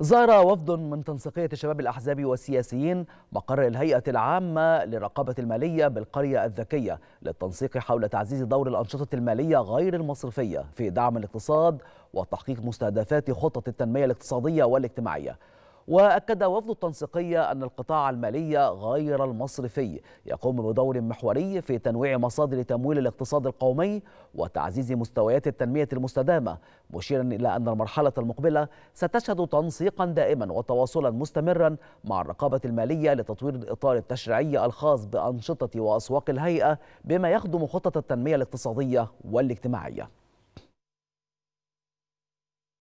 زار وفد من تنسيقية الشباب الأحزاب والسياسيين مقر الهيئة العامة للرقابة المالية بالقرية الذكية للتنسيق حول تعزيز دور الأنشطة المالية غير المصرفية في دعم الاقتصاد وتحقيق مستهدفات خطط التنمية الاقتصادية والاجتماعية وأكد وفد التنسيقية أن القطاع المالي غير المصرفي يقوم بدور محوري في تنويع مصادر تمويل الاقتصاد القومي وتعزيز مستويات التنمية المستدامة مشيرا إلى أن المرحلة المقبلة ستشهد تنسيقا دائما وتواصلا مستمرا مع الرقابة المالية لتطوير الإطار التشريعي الخاص بأنشطة وأسواق الهيئة بما يخدم خطط التنمية الاقتصادية والاجتماعية